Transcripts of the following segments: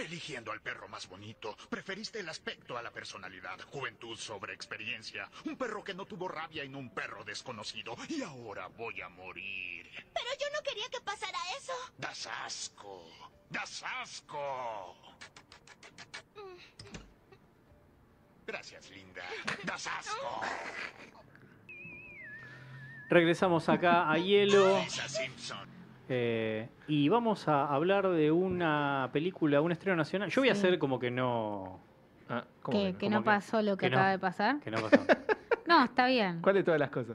Eligiendo al perro más bonito, preferiste el aspecto a la personalidad, juventud sobre experiencia, un perro que no tuvo rabia y no un perro desconocido, y ahora voy a morir. Pero yo no quería que pasara eso. Das asco, das asco. Gracias, linda. Das asco. Regresamos acá a hielo. Simpson. Eh, y vamos a hablar de una película, un estreno nacional. Yo voy a hacer como que no. Ah, que, no pasó lo que, acaba de pasar. que no pasó. No, está bien. ¿Cuál de todas las cosas?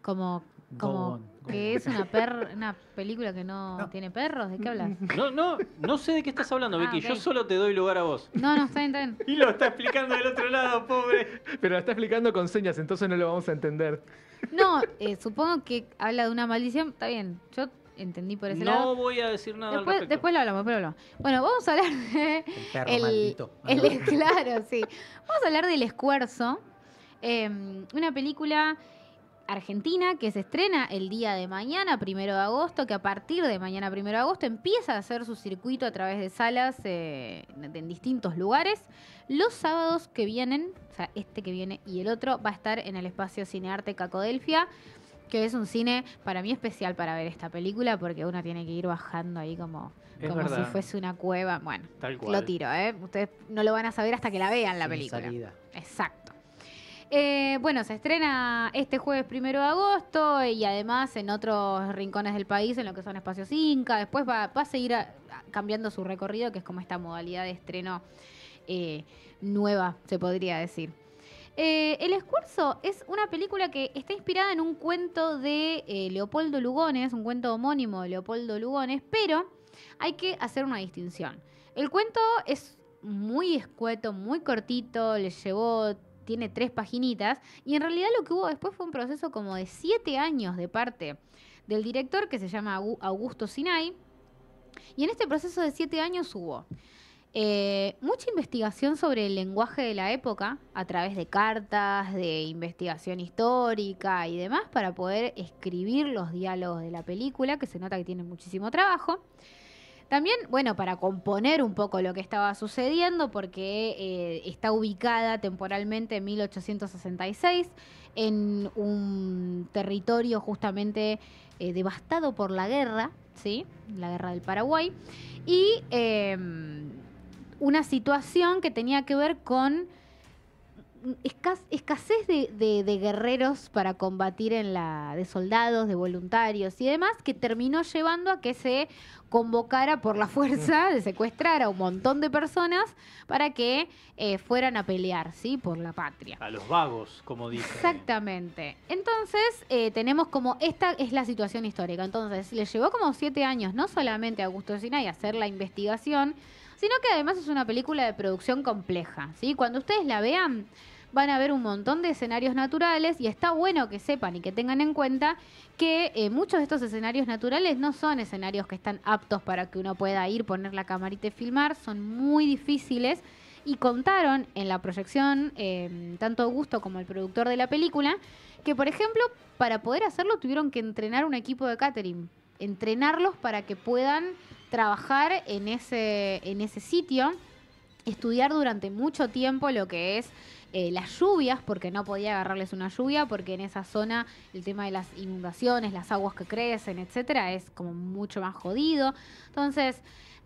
Como, como que es una, per- una película que no, tiene perros. ¿De qué hablas? No, no, no sé de qué estás hablando, ah, Vicky. Yo solo te doy lugar a vos. No, no, está bien, está bien. Y lo está explicando del otro lado, pobre. Pero lo está explicando con señas, entonces no lo vamos a entender. No, eh, supongo que habla de una maldición. Está bien. Yo entendí por ese no lado. No voy a decir nada después, al Después lo hablamos, pero Bueno, vamos a hablar de... El perro maldito. claro, sí. Vamos a hablar del Escuerzo, em, una película argentina que se estrena el día de mañana, primero de agosto, que a partir de mañana, primero de agosto, empieza a hacer su circuito a través de salas eh, en distintos lugares. Los sábados que vienen, o sea, este que viene y el otro, va a estar en el espacio Cinearte Cacodelfia que es un cine para mí especial para ver esta película porque uno tiene que ir bajando ahí como, como si fuese una cueva. Bueno, lo tiro, ¿eh? Ustedes no lo van a saber hasta que la vean la película. Exacto. Eh, bueno, se estrena este jueves primero de agosto y además en otros rincones del país, en lo que son espacios Inca. Después va, a seguir cambiando su recorrido, que es como esta modalidad de estreno eh, nueva, se podría decir. Eh, el Escurso es una película que está inspirada en un cuento de eh, Leopoldo Lugones, un cuento homónimo de Leopoldo Lugones, pero hay que hacer una distinción. El cuento es muy escueto, muy cortito, le llevó tiene tres paginitas y en realidad lo que hubo después fue un proceso como de siete años de parte del director que se llama Augusto Sinai y en este proceso de siete años hubo eh, mucha investigación sobre el lenguaje de la época a través de cartas, de investigación histórica y demás para poder escribir los diálogos de la película, que se nota que tiene muchísimo trabajo. También, bueno, para componer un poco lo que estaba sucediendo, porque eh, está ubicada temporalmente en 1866 en un territorio justamente eh, devastado por la guerra, ¿sí? La guerra del Paraguay. Y em, una situación que tenía que ver con escasez de, guerreros para combatir en la de soldados, de voluntarios y demás, que terminó llevando a que se convocara por la fuerza de secuestrar a un montón de personas para que eh, fueran a pelear, sí, por la patria. A los vagos, como dicen. Exactamente. Entonces eh, tenemos como esta es la situación histórica. Entonces le llevó como siete años, no solamente a Augusto Sina y hacer la investigación sino que además es una película de producción compleja. ¿sí? Cuando ustedes la vean, van a ver un montón de escenarios naturales y está bueno que sepan y que tengan en cuenta que eh, muchos de estos escenarios naturales no son escenarios que están aptos para que uno pueda ir, poner la camarita y filmar, son muy difíciles y contaron en la proyección, eh, tanto Augusto como el productor de la película, que por ejemplo, para poder hacerlo tuvieron que entrenar un equipo de catering, entrenarlos para que puedan trabajar en ese, en ese sitio, estudiar durante mucho tiempo lo que es eh, las lluvias, porque no podía agarrarles una lluvia, porque en esa zona el tema de las inundaciones, las aguas que crecen, etcétera, es como mucho más jodido. Entonces,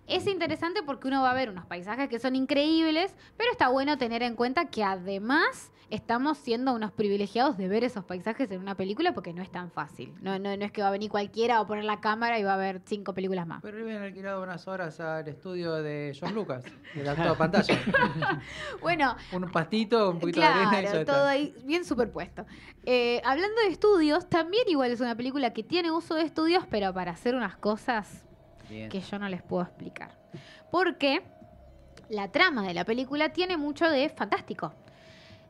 es interesante porque uno va a ver unos paisajes que son increíbles, pero está bueno tener en cuenta que además estamos siendo unos privilegiados de ver esos paisajes en una película porque no es tan fácil. No, no, es que va a venir cualquiera o poner la cámara y va a ver cinco películas más. Pero han alquilado unas horas al estudio de John Lucas, el la de pantalla. bueno. un pastito, un poquito de arena y todo ahí bien superpuesto. Eh, hablando de estudios, también igual es una película que tiene uso de estudios, pero para hacer unas cosas que yo no les puedo explicar. Porque la trama de la película tiene mucho de fantástico.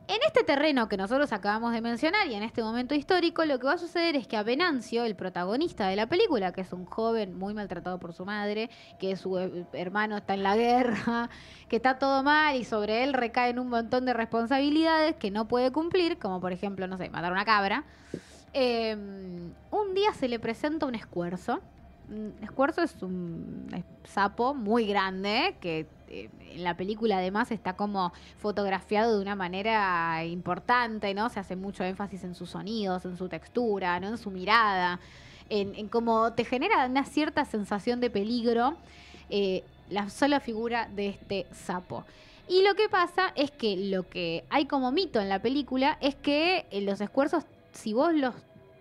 En este terreno que nosotros acabamos de mencionar y en este momento histórico, lo que va a suceder es que a Venancio, el protagonista de la película, que es un joven muy maltratado por su madre, que su hermano está en la guerra, que está todo mal y sobre él recaen un montón de responsabilidades que no puede cumplir, como por ejemplo, no sé, matar una cabra, eh, un día se le presenta un escuerzo Mm, Escuerzo es un sapo muy grande que eh, en la película además está como fotografiado de una manera importante, ¿no? Se hace mucho énfasis en sus sonidos, en su textura, En su mirada, en, cómo te genera una cierta sensación de peligro eh, la sola figura de este sapo. Y lo que pasa es que lo que hay como mito en la película es que eh, los esfuerzos, si vos los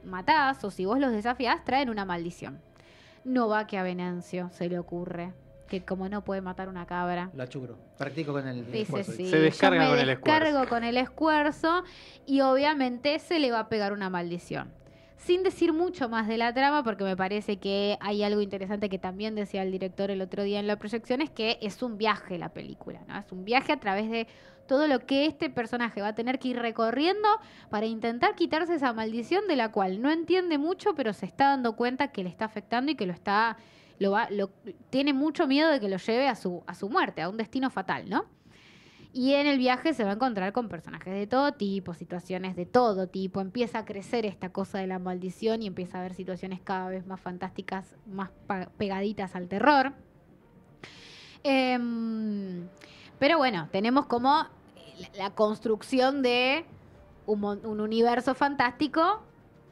matás o si vos los desafiás, traen una maldición no va que a Venancio se le ocurre que como no puede matar una cabra. La chucro. Practico con el esfuerzo. Se descarga con el descargo con el esfuerzo y obviamente se le va a pegar una maldición sin decir mucho más de la trama, porque me parece que hay algo interesante que también decía el director el otro día en la proyección, es que es un viaje la película, ¿no? Es un viaje a través de todo lo que este personaje va a tener que ir recorriendo para intentar quitarse esa maldición de la cual no entiende mucho, pero se está dando cuenta que le está afectando y que lo está lo va, lo, tiene mucho miedo de que lo lleve a su, a su muerte, a un destino fatal, ¿no? Y en el viaje se va a encontrar con personajes de todo tipo, situaciones de todo tipo. Empieza a crecer esta cosa de la maldición y empieza a haber situaciones cada vez más fantásticas, más pegaditas al terror. Em, pero bueno, tenemos como la, construcción de un, un universo fantástico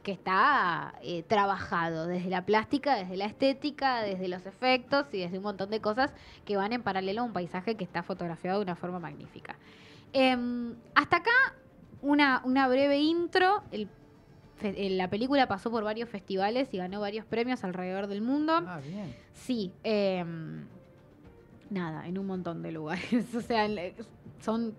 que está eh, trabajado desde la plástica, desde la estética, desde los efectos y desde un montón de cosas que van en paralelo a un paisaje que está fotografiado de una forma magnífica. Em, hasta acá una, una breve intro. Eh, la película pasó por varios festivales y ganó varios premios alrededor del mundo. Ah, bien. Sí. Em, nada, en un montón de lugares. O sea, son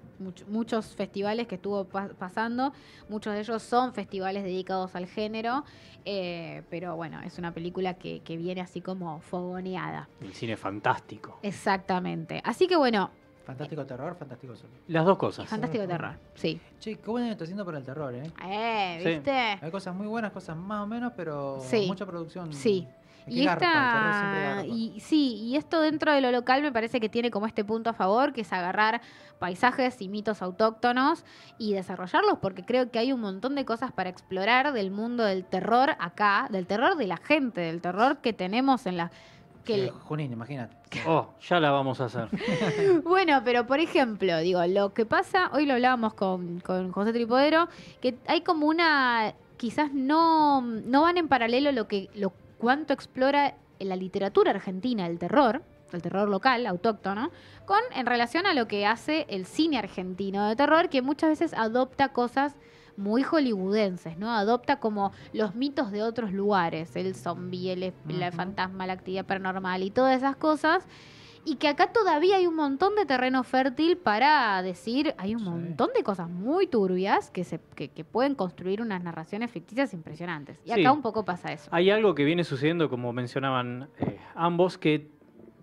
muchos festivales que estuvo pasando, muchos de ellos son festivales dedicados al género, eh, pero bueno, es una película que, que viene así como fogoneada. El cine fantástico. Exactamente. Así que bueno, Fantástico terror, fantástico sol. Las dos cosas. Fantástico terror, sí. Che, qué bueno que haciendo para el terror, ¿eh? Eh, ¿viste? Hay cosas muy buenas, cosas más o menos, pero mucha producción. Sí, y y, sí, y esto dentro de lo local me parece que tiene como este punto a favor, que es agarrar paisajes y mitos autóctonos y desarrollarlos, porque creo que hay un montón de cosas para explorar del mundo del terror acá, del terror de la gente, del terror que tenemos en la que eh, Junín, imagínate. Oh, ya la vamos a hacer. bueno, pero por ejemplo, digo, lo que pasa, hoy lo hablábamos con, con, José Tripodero, que hay como una, quizás no, no van en paralelo lo que, cuánto explora la literatura argentina el terror, el terror local, autóctono, con en relación a lo que hace el cine argentino de terror, que muchas veces adopta cosas muy hollywoodenses, ¿no? Adopta como los mitos de otros lugares, el zombie, el fantasma, la actividad paranormal y todas esas cosas y que acá todavía hay un montón de terreno fértil para decir, hay un montón de cosas muy turbias que, se, que, pueden construir unas narraciones ficticias impresionantes. Y acá un poco pasa eso. Hay algo que viene sucediendo, como mencionaban eh, ambos, que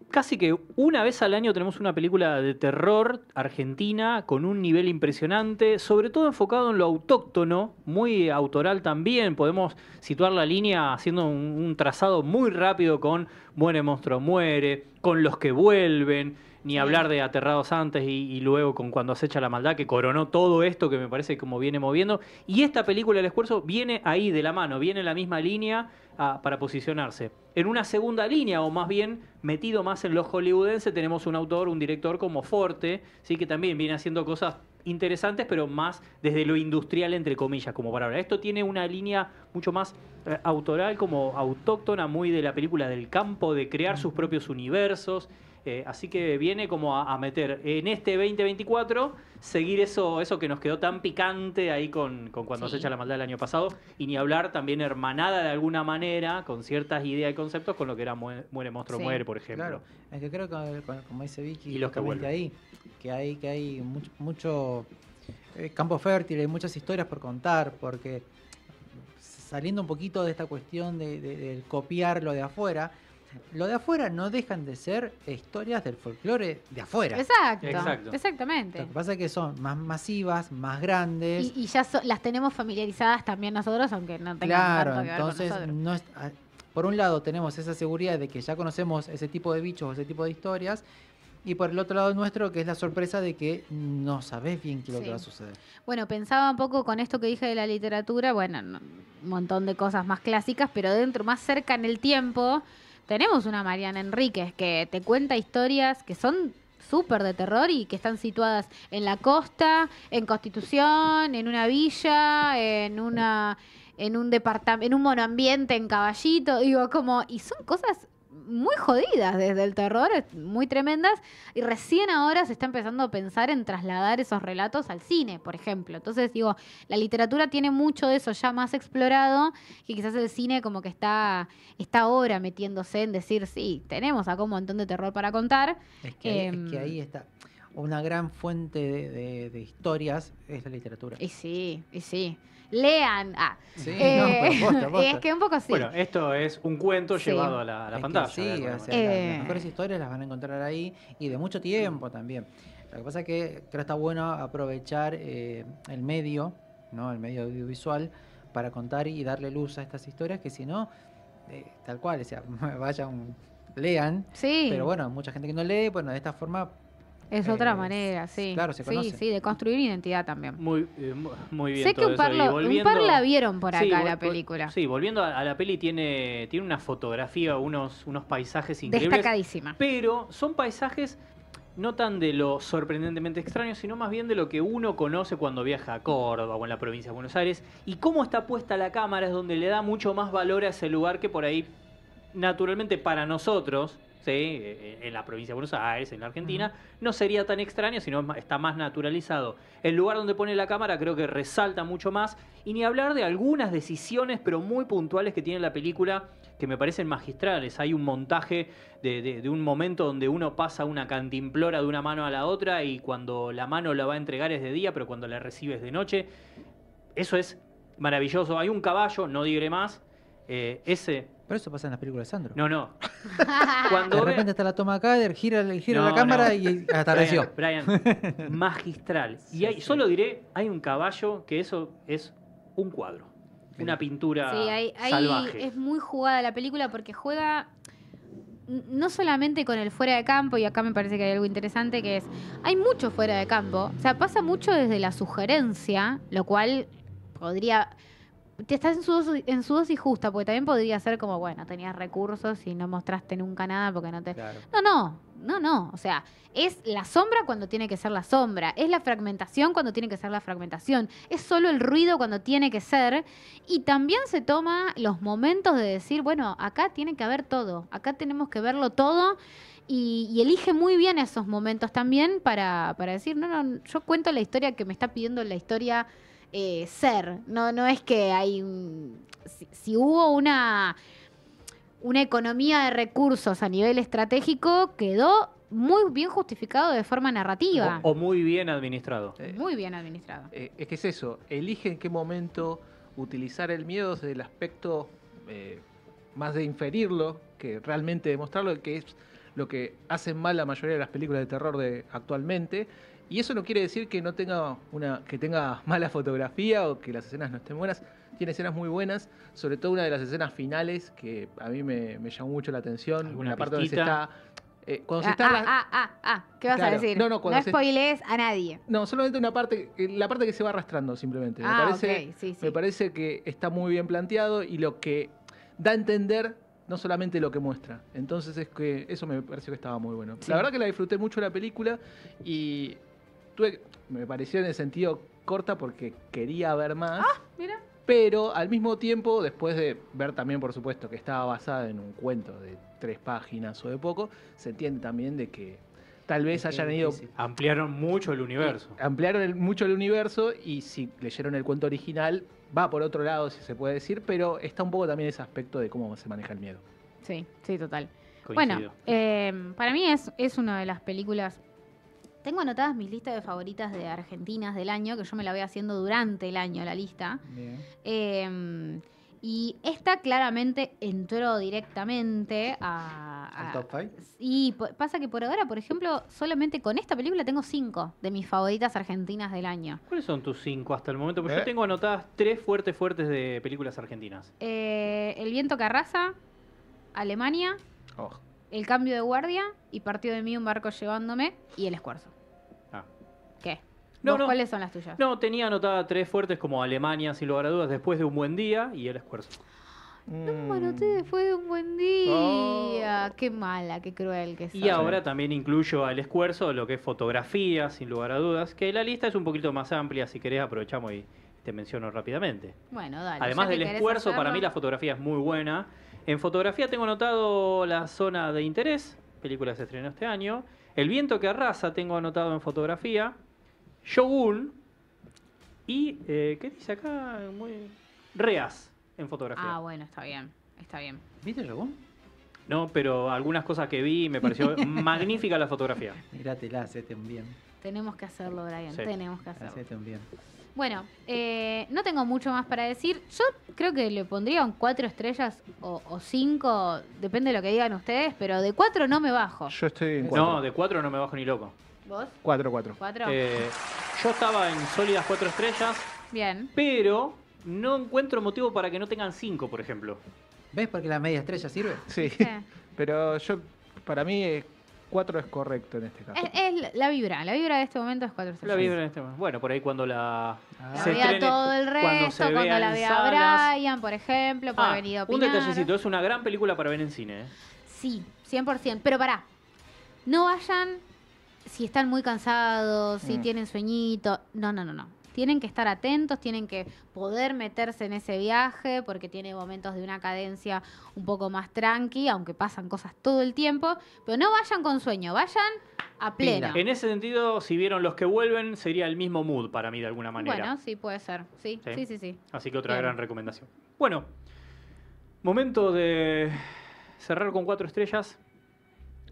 casi que una vez al año tenemos una película de terror argentina con un nivel impresionante, sobre todo enfocado en lo autóctono, muy autoral también. Podemos situar la línea haciendo un, trazado muy rápido con Muere Monstruo Muere, con Los que Vuelven ni hablar de Aterrados antes y, luego con Cuando acecha la maldad, que coronó todo esto que me parece como viene moviendo. Y esta película, El Esfuerzo, viene ahí de la mano, viene en la misma línea ah, para posicionarse. En una segunda línea, o más bien metido más en lo hollywoodense, tenemos un autor, un director como Forte, ¿sí? que también viene haciendo cosas interesantes, pero más desde lo industrial, entre comillas, como para Esto tiene una línea mucho más eh, autoral, como autóctona, muy de la película del campo, de crear sus propios universos eh, así que viene como a, meter en este 2024, seguir eso, eso que nos quedó tan picante ahí con, con cuando se echa la maldad del año pasado, y ni hablar también hermanada de alguna manera con ciertas ideas y conceptos con lo que era Muere, Monstruo Muere, por ejemplo. Claro. Es que creo que, como dice Vicky, y los que ahí, que hay, que hay mucho, eh, campo fértil, hay muchas historias por contar, porque saliendo un poquito de esta cuestión de, copiarlo copiar lo de afuera, lo de afuera no dejan de ser historias del folclore de afuera. Exacto, exactamente. Lo que pasa es que son más masivas, más grandes. Y, ya las tenemos familiarizadas también nosotros, aunque no tengamos claro, entonces, ah, por un lado tenemos esa seguridad de que ya conocemos ese tipo de bichos, o ese tipo de historias, y por el otro lado nuestro, que es la sorpresa de que no sabes bien qué es lo que va a suceder. Bueno, pensaba un poco con esto que dije de la literatura, bueno, un montón de cosas más clásicas, pero dentro, más cerca en el tiempo, tenemos una Mariana Enríquez que te cuenta historias que son súper de terror y que están situadas en la costa, en Constitución, en una villa, en una en un departamento, en un monoambiente en Caballito, digo como y son cosas muy jodidas desde el terror, muy tremendas, y recién ahora se está empezando a pensar en trasladar esos relatos al cine, por ejemplo. Entonces digo, la literatura tiene mucho de eso ya más explorado, que quizás el cine como que está, está ahora metiéndose en decir, sí, tenemos acá un montón de terror para contar. Es que, ahí em, está. Una gran fuente de historias es la literatura. Y sí, y sí lean. Ah. Eh, es que un poco así. Bueno, esto es un cuento llevado a la, a Sí, o sea, las, eh. mejores historias las van a encontrar ahí y de mucho tiempo también. Lo que pasa es que creo que está bueno aprovechar eh, el medio, ¿no? El medio audiovisual para contar y darle luz a estas historias que si no, tal cual, o sea, vayan, lean. Sí. Pero bueno, mucha gente que no lee, bueno, de esta forma es eh, otra manera, sí. Claro, se conoce. Sí, sí, de construir identidad también. Muy, eh, muy bien. Sé que un par, la vieron por acá la película. Sí, volviendo a, la peli, tiene, tiene una fotografía, unos, unos paisajes increíbles. Destacadísima. Pero son paisajes no tan de lo sorprendentemente extraño, sino más bien de lo que uno conoce cuando viaja a Córdoba o en la provincia de Buenos Aires. Y cómo está puesta la cámara es donde le da mucho más valor a ese lugar que por ahí, naturalmente para nosotros, ¿sí? Eh, en la provincia de Buenos Aires, en la Argentina, no sería tan extraño, sino está más naturalizado. El lugar donde pone la cámara creo que resalta mucho más, y ni hablar de algunas decisiones, pero muy puntuales que tiene la película, que me parecen magistrales. Hay un montaje de, un momento donde uno pasa una cantimplora de una mano a la otra, y cuando la mano la va a entregar es de día, pero cuando la recibe es de noche. Eso es maravilloso. Hay un caballo, no diré más, eh, ese. Pero eso pasa en las películas de Sandro. No, no. Cuando de repente está la toma acá, gira, gira la cámara y atardeció. Brian, magistral. y solo diré, hay un caballo que eso es un cuadro. Una pintura sí, hay, salvaje. Es muy jugada la película porque juega no solamente con el fuera de campo, y acá me parece que hay algo interesante que es, hay mucho fuera de campo, o sea, pasa mucho desde la sugerencia, lo cual podría te estás en su, en su justa, porque también podría ser como, bueno, tenías recursos y no mostraste nunca nada porque no te... No, no, no, no. O sea, es la sombra cuando tiene que ser la sombra, es la fragmentación cuando tiene que ser la fragmentación, es solo el ruido cuando tiene que ser. Y también se toma los momentos de decir, bueno, acá tiene que haber todo, acá tenemos que verlo todo. Y, elige muy bien esos momentos también para, para decir, no, no, yo cuento la historia que me está pidiendo la historia eh, ser. No, no es que hay si, hubo una, una economía de recursos a nivel estratégico, quedó muy bien justificado de forma narrativa. O, muy bien administrado. Eh, muy bien administrado. Eh, es que es eso, elige en qué momento utilizar el miedo desde el aspecto más de inferirlo que realmente demostrarlo, que es lo que hacen mal la mayoría de las películas de terror de actualmente y eso no quiere decir que no tenga una, que tenga mala fotografía o que las escenas no estén buenas. Tiene escenas muy buenas, sobre todo una de las escenas finales que a mí me, llamó mucho la atención. una parte donde se está. Eh, cuando ah, se está ah, ah, ah, ah, ¿qué vas a decir? No, no, cuando no spoilees a nadie. No, solamente una parte, eh, la parte que se va arrastrando simplemente. me, ah, parece, me parece que está muy bien planteado y lo que da a entender no solamente lo que muestra. Entonces es que eso me pareció que estaba muy bueno. La verdad que la disfruté mucho la película y me pareció en el sentido corta porque quería ver más. Ah, pero al mismo tiempo, después de ver también, por supuesto, que estaba basada en un cuento de tres páginas o de poco, se entiende también de que tal vez hayan ido... Ampliaron mucho el universo. Ampliaron mucho el universo y si leyeron el cuento original, va por otro lado, si se puede decir, pero está un poco también ese aspecto de cómo se maneja el miedo. Sí, sí, total. Bueno, eh, para mí es, es una de las películas tengo anotadas mis listas de favoritas de argentinas del año, que yo me la voy haciendo durante el año, la lista. Em, y esta claramente entró directamente a. ¿Al top 5? Y pasa que por ahora, por ejemplo, solamente con esta película tengo cinco de mis favoritas argentinas del año. ¿Cuáles son tus cinco hasta el momento? Porque yo ¿Eh? tengo anotadas tres fuertes, fuertes de películas argentinas: eh, El viento que arrasa, Alemania. Oh el cambio de guardia y Partido de mí un barco llevándome y el esfuerzo. Ah. ¿Qué? No, ¿Cuáles son las tuyas? No, tenía anotada tres fuertes como Alemania, sin lugar a dudas, después de un buen día y el esfuerzo. No, anoté mm. después de un buen día. Oh. Qué mala, qué cruel que sea. Y ahora también incluyo al esfuerzo lo que es fotografía, sin lugar a dudas, que la lista es un poquito más amplia, si querés aprovechamos y te menciono rápidamente. Bueno, dale. Además del esfuerzo, para mí la fotografía es muy buena. En fotografía tengo anotado la zona de interés, película se estrenó este año. El viento que arrasa tengo anotado en fotografía. Shogun. Y, eh, ¿qué dice acá? Reas en fotografía. Ah, bueno, está bien, está bien. ¿Viste Shogun? No, pero algunas cosas que vi me pareció magnífica la fotografía. la hacete este un bien. Tenemos que hacerlo, Brian, tenemos que hacerlo. Hacete bien. Bueno, eh, no tengo mucho más para decir. Yo creo que le pondría un cuatro estrellas o, cinco, depende de lo que digan ustedes, pero de cuatro no me bajo. Yo estoy en No, de cuatro no me bajo ni loco. ¿Vos? Cuatro, cuatro. ¿Cuatro? Eh, yo estaba en sólidas cuatro estrellas. Bien. Pero no encuentro motivo para que no tengan cinco, por ejemplo. ¿Ves por la media estrella sirve? Sí. sí. Pero yo, para mí, eh, 4 es correcto en este caso. Es, la vibra, la vibra de este momento es 4 La vibra en este momento. Bueno, por ahí cuando la. Ah. Se vea todo el resto, cuando, la vea Brian, por ejemplo, para ah, venir a opinar. Un detallecito, es una gran película para ver en cine. ¿eh? Sí, 100%. Pero pará, no vayan si están muy cansados, si mm. tienen sueñito. No, no, no, no tienen que estar atentos, tienen que poder meterse en ese viaje porque tiene momentos de una cadencia un poco más tranqui, aunque pasan cosas todo el tiempo, pero no vayan con sueño, vayan a plena. En ese sentido, si vieron los que vuelven, sería el mismo mood para mí de alguna manera. Bueno, sí, puede ser, sí, sí, sí, Así que otra gran recomendación. Bueno, momento de cerrar con cuatro estrellas.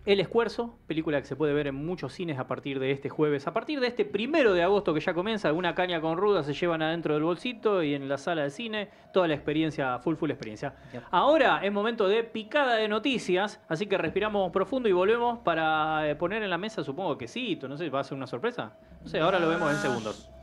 El escuerzo, película que se puede ver en muchos cines a partir de este jueves. A partir de este primero de agosto que ya comienza, alguna caña con ruda se llevan adentro del bolsito y en la sala de cine, toda la experiencia, full, full experiencia. Ahora es momento de picada de noticias, así que respiramos profundo y volvemos para eh, poner en la mesa, supongo que sí, no sé, va a ser una sorpresa. No sé, ahora lo vemos en segundos.